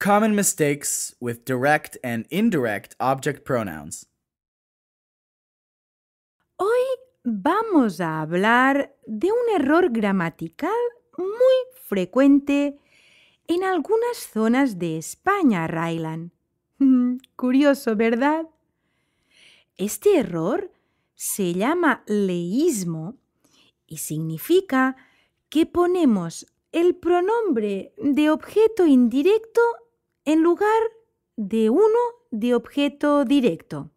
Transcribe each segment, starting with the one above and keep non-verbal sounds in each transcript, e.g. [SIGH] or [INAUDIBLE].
Common mistakes with direct and indirect object pronouns. Hoy vamos a hablar de un error gramatical muy frecuente en algunas zonas de España, Rylan. [LAUGHS] Curioso, ¿verdad? Este error se llama leísmo y significa que ponemos el pronombre de objeto indirecto en lugar de uno de objeto directo.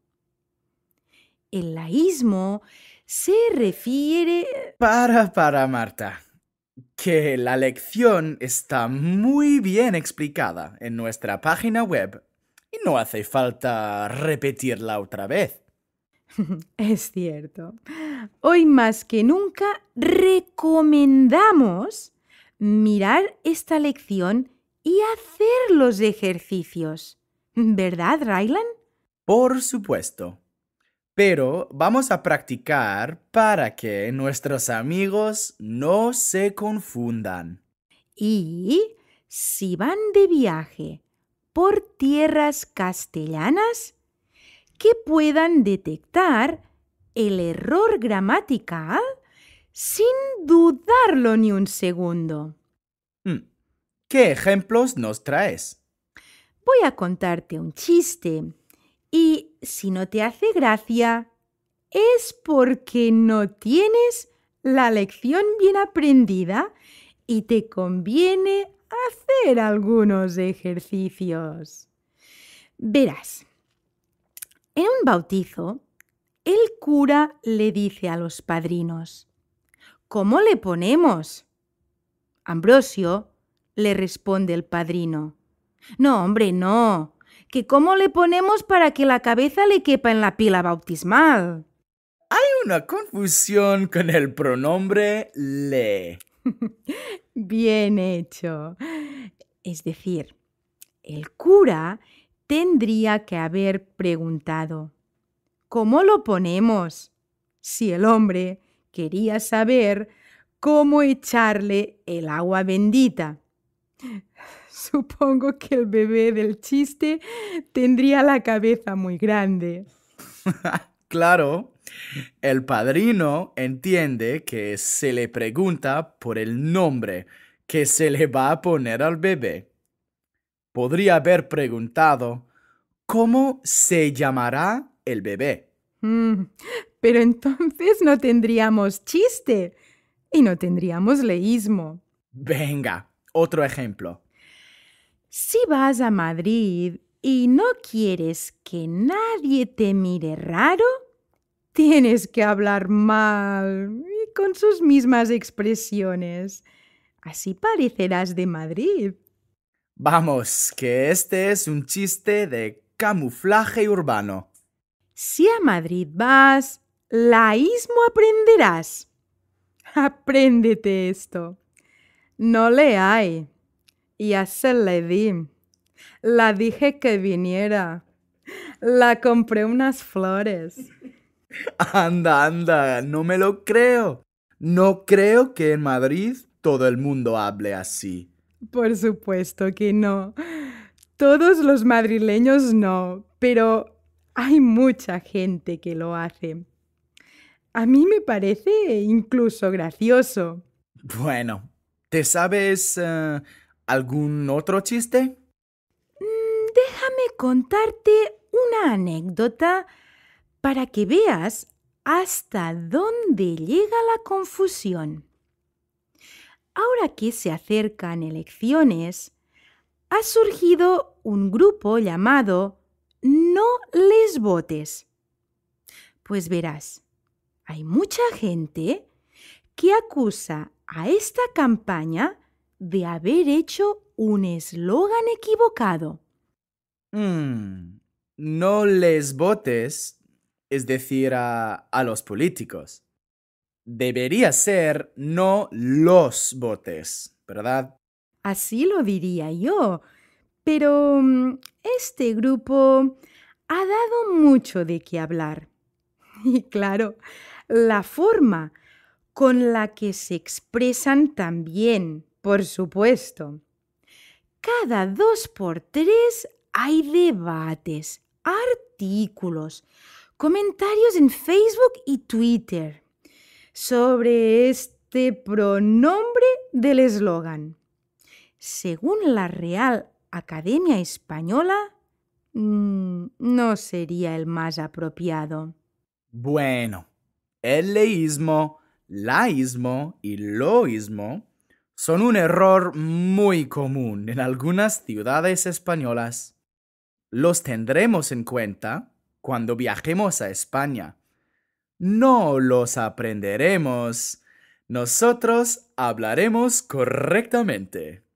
El laísmo se refiere... Para, para, Marta. Que la lección está muy bien explicada en nuestra página web y no hace falta repetirla otra vez. [LAUGHS] Es cierto. Hoy más que nunca recomendamos mirar esta lección y hacer los ejercicios. ¿Verdad, Rylan? Por supuesto. Pero vamos a practicar para que nuestros amigos no se confundan. Y si van de viaje por tierras castellanas, que puedan detectar el error gramatical sin dudarlo ni un segundo. Hmm. ¿Qué ejemplos nos traes? Voy a contarte un chiste y si no te hace gracia es porque no tienes la lección bien aprendida y te conviene hacer algunos ejercicios. Verás, en un bautizo, el cura le dice a los padrinos, ¿Cómo le ponemos? Ambrosio, le responde el padrino. No, hombre, no. ¿Que cómo le ponemos para que la cabeza le quepa en la pila bautismal? Hay una confusión con el pronombre le. [LAUGHS] Bien hecho. Es decir, el cura tendría que haber preguntado, ¿cómo lo ponemos? Si el hombre quería saber cómo echarle el agua bendita. [LAUGHS] Supongo que el bebé del chiste tendría la cabeza muy grande. [LAUGHS] claro, el padrino entiende que se le pregunta por el nombre que se le va a poner al bebé. Podría haber preguntado, ¿cómo se llamará el bebé? Mm, pero entonces no tendríamos chiste y no tendríamos leísmo. Venga, otro ejemplo. Si vas a Madrid y no quieres que nadie te mire raro, tienes que hablar mal y con sus mismas expresiones. Así parecerás de Madrid. Vamos, que este es un chiste de camuflaje urbano. Si a Madrid vas, laísmo aprenderás. Apréndete esto. No le hay. Ya se le di. La dije que viniera. La compré unas flores. Anda, anda, no me lo creo. No creo que en Madrid todo el mundo hable así. Por supuesto que no. Todos los madrileños no, pero hay mucha gente que lo hace. A mí me parece incluso gracioso. Bueno, ¿Te sabes eh, algún otro chiste? Mm, déjame contarte una anécdota para que veas hasta dónde llega la confusión. Ahora que se acercan elecciones, ha surgido un grupo llamado No les votes. Pues verás, hay mucha gente que acusa a esta campaña de haber hecho un eslogan equivocado. Mm, no les votes, es decir, a, a los políticos. Debería ser no los votes, ¿verdad? Así lo diría yo. Pero mm, este grupo ha dado mucho de qué hablar. [LAUGHS] Y claro, la forma con la que se expresan también, por supuesto. Cada dos por tres hay debates, artículos, comentarios en Facebook y Twitter sobre este pronombre del eslogan. Según la Real Academia Española, mm, no sería el más apropiado. Bueno, el leísmo laísmo y loísmo son un error muy común en algunas ciudades españolas. Los tendremos en cuenta cuando viajemos a España. No los aprenderemos. Nosotros hablaremos correctamente.